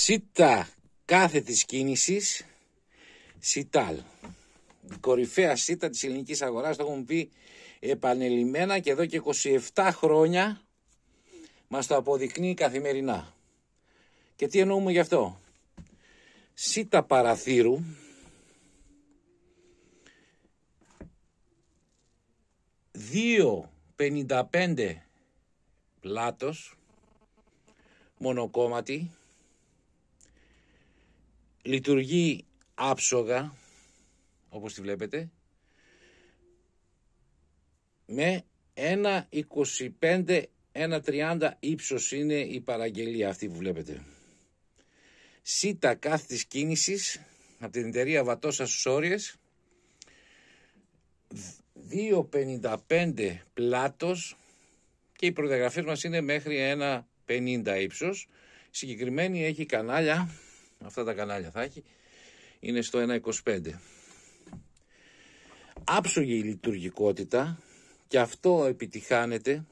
Σίτα κάθε της κίνησης Σιτάλ κορυφαία σίτα της ελληνικής αγοράς το έχουν πει επανελειμμένα και εδώ και 27 χρόνια μας το αποδεικνύει καθημερινά και τι εννοούμε γι' αυτό Σίτα παραθύρου δύο 55 πλάτος μονοκόμματι λειτουργεί άψογα, όπως τη βλέπετε, με 1,25, 1,30 ύψος είναι η παραγγελία αυτή που βλέπετε. Σίτα κάθε της κίνησης από την εταιρεία Βατόσα στους Όριες, 2,55 πλάτος και οι προδιαγραφές μας είναι μέχρι 1,50 ύψος. Συγκεκριμένη έχει κανάλια Αυτά τα κανάλια θα έχει. Είναι στο 1.25. Άψογη η λειτουργικότητα και αυτό επιτυχάνεται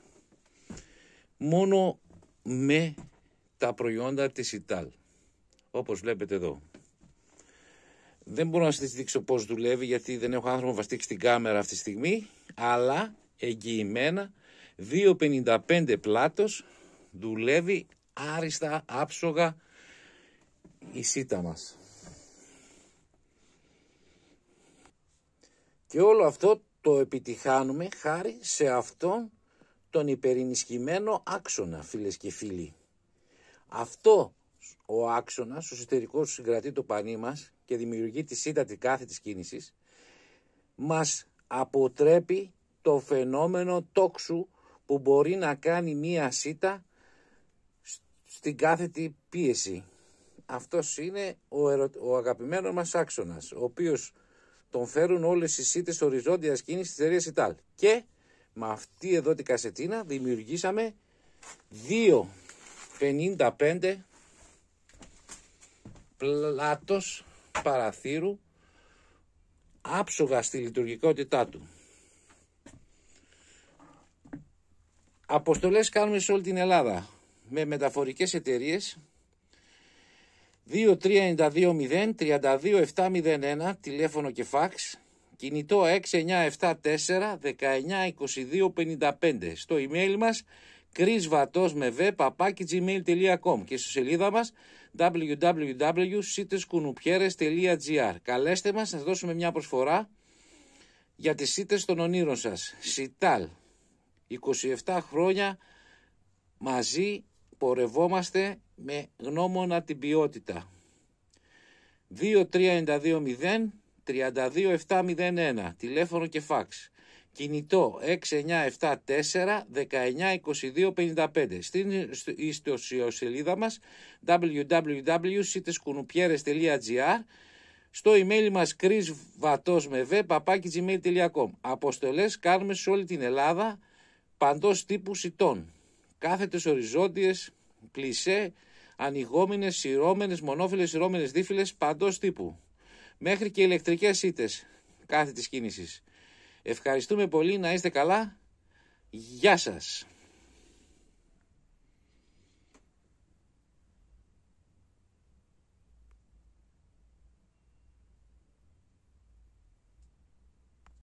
μόνο με τα προϊόντα της Ιτάλ. Όπως βλέπετε εδώ. Δεν μπορώ να σας δείξω πώς δουλεύει γιατί δεν έχω άνθρωπο βαστίξει την κάμερα αυτή τη στιγμή αλλά εγγυημένα 2.55 πλάτος δουλεύει άριστα, άψογα η σίτα μας. Και όλο αυτό το επιτυχάνουμε χάρη σε αυτόν τον υπερηνισχυμένο άξονα φίλες και φίλοι. Αυτό ο άξονας, ο που συγκρατεί το πανί μας και δημιουργεί τη σύντατη κάθε της κίνησης, μας αποτρέπει το φαινόμενο τόξου που μπορεί να κάνει μία σίτα στην κάθετη πίεση. Αυτός είναι ο, ερω... ο αγαπημένος μας άξονας, ο οποίος τον φέρουν όλες οι σύντε οριζόντια κίνηση της εταιρείας Ιτάλ. Και με αυτή εδώ την κασετίνα δημιουργήσαμε 2,55 πλάτος παραθύρου άψογα στη λειτουργικότητά του. Αποστολές κάνουμε σε όλη την Ελλάδα με μεταφορικές εταιρείες 2-3-92-0-32-701 32 7 0 1 τηλεφωνο και φαξ κινητο 6 Κινητό 6-9-7-4-19-22-55 στο email μας κρίσβατός με βε παπάκι gmail.com και στη σελίδα μας www.siteskunupieres.gr Καλέστε μας να σας δώσουμε μια προσφορά για τις σίτες των ονείρων σας. Σιτάλ, 27 χρόνια μαζί πορευόμαστε με γνώμονα την ποιοτητα 2 3 92 2392-0 32 7 1 τηλέφωνο και φάξ κινητό 55 στην ιστοσελίδα μας www.siteskunupieres.gr e e e στο email μας κρίσβατός με β, gmail.com Αποστολές κάνουμε σε όλη την Ελλάδα παντός τύπου σιτών. Κάθετες οριζόντιες πλισέ, ανοιγόμενε, σειρώμενες, μονόφιλες, σειρώμενες, δίφυλε παντός τύπου. Μέχρι και ηλεκτρικές ήττες κάθε της κίνησης. Ευχαριστούμε πολύ, να είστε καλά. Γεια σας.